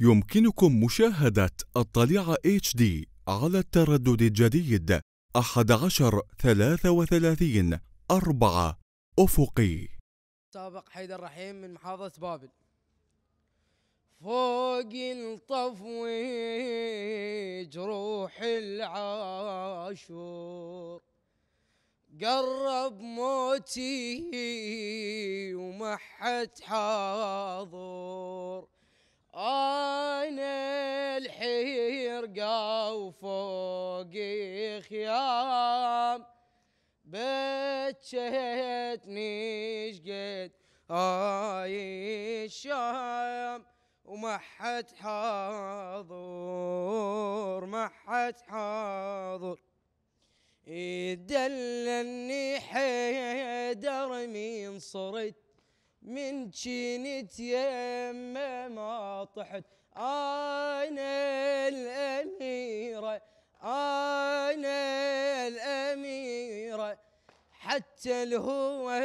يمكنكم مشاهدة الطليعة HD على التردد الجديد 11 33 4 أفقي سابق حيدر الرحيم من محافظة بابل فوق الطفويج روح العاشور قرب موتي ومحت حاضر عين الحرقة فوق خيام بتشهتني شقد هاي الشام وما حد حاضر ما حد حاضر يدلني حيدر من صرت من جنت يما ما طحت أنا الأميرة أنا الأميرة حتى الهوى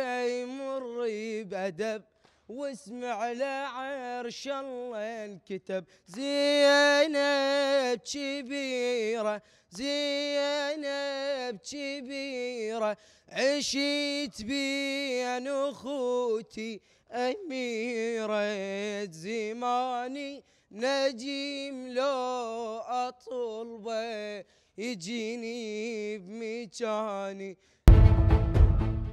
يمر بأدب واسمع لعرش الله الكتب زينب كبيرة زينب بكبيرة عشيت بين أخوتي أميرة زماني نجيم لو أطلبه يجيني بمكاني